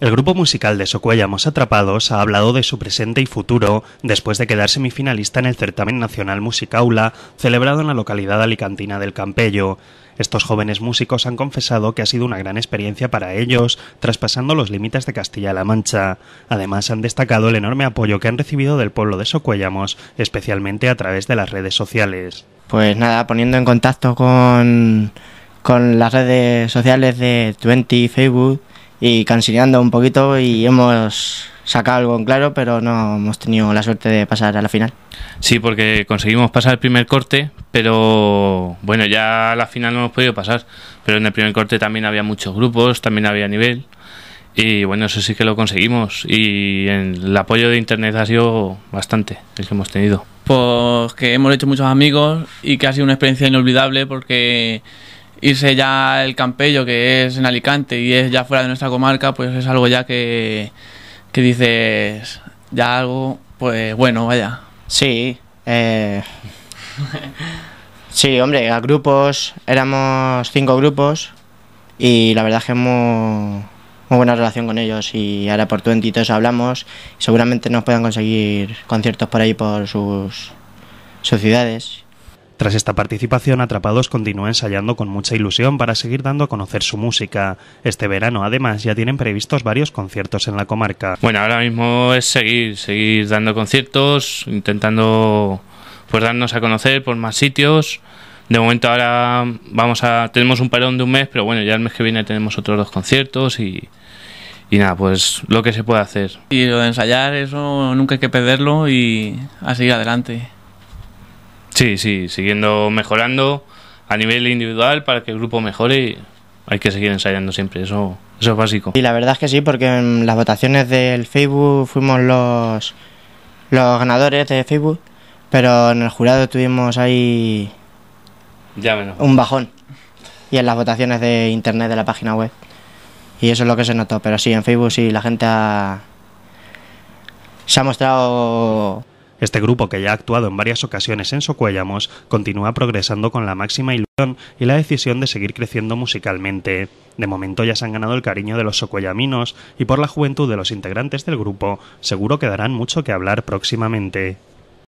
El grupo musical de Socuellamos Atrapados ha hablado de su presente y futuro después de quedar semifinalista en el certamen nacional Musicaula, celebrado en la localidad alicantina del Campello. Estos jóvenes músicos han confesado que ha sido una gran experiencia para ellos, traspasando los límites de Castilla-La Mancha. Además, han destacado el enorme apoyo que han recibido del pueblo de Socuellamos, especialmente a través de las redes sociales. Pues nada, poniendo en contacto con, las redes sociales de Twenty, Facebook y cansineando un poquito y hemos sacado algo en claro, pero no hemos tenido la suerte de pasar a la final. Sí, porque conseguimos pasar el primer corte, pero bueno, ya a la final no hemos podido pasar, pero en el primer corte también había muchos grupos, también había nivel. Y bueno, eso sí que lo conseguimos. Y el apoyo de Internet ha sido bastante el que hemos tenido. Pues que hemos hecho muchos amigos y que ha sido una experiencia inolvidable porque irse ya al Campello, que es en Alicante y es ya fuera de nuestra comarca, pues es algo ya que, dices, ya algo, pues bueno, vaya. Sí, eh, sí, hombre, a grupos, éramos cinco grupos y la verdad es que muy, muy buena relación con ellos y ahora por Twenty todos hablamos y seguramente nos puedan conseguir conciertos por ahí por sus, sus ciudades tras esta participación, Atrapados continúa ensayando con mucha ilusión para seguir dando a conocer su música. Este verano, además, ya tienen previstos varios conciertos en la comarca. Bueno, ahora mismo es seguir, seguir dando conciertos, intentando pues darnos a conocer por más sitios. De momento ahora vamos a tenemos un parón de un mes, pero bueno, ya el mes que viene tenemos otros dos conciertos y, nada, pues lo que se puede hacer. Y lo de ensayar, eso nunca hay que perderlo y a seguir adelante. Sí, sí, siguiendo mejorando a nivel individual para que el grupo mejore, y hay que seguir ensayando siempre, eso, eso es básico. Y la verdad es que sí, porque en las votaciones del Facebook fuimos los, los ganadores de Facebook, pero en el jurado tuvimos ahí un bajón. Y en las votaciones de internet de la página web. Y eso es lo que se notó, pero sí, en Facebook sí, la gente se ha mostrado este grupo, que ya ha actuado en varias ocasiones en Socuellamos, continúa progresando con la máxima ilusión y la decisión de seguir creciendo musicalmente. De momento ya se han ganado el cariño de los socuellaminos y por la juventud de los integrantes del grupo seguro que darán mucho que hablar próximamente.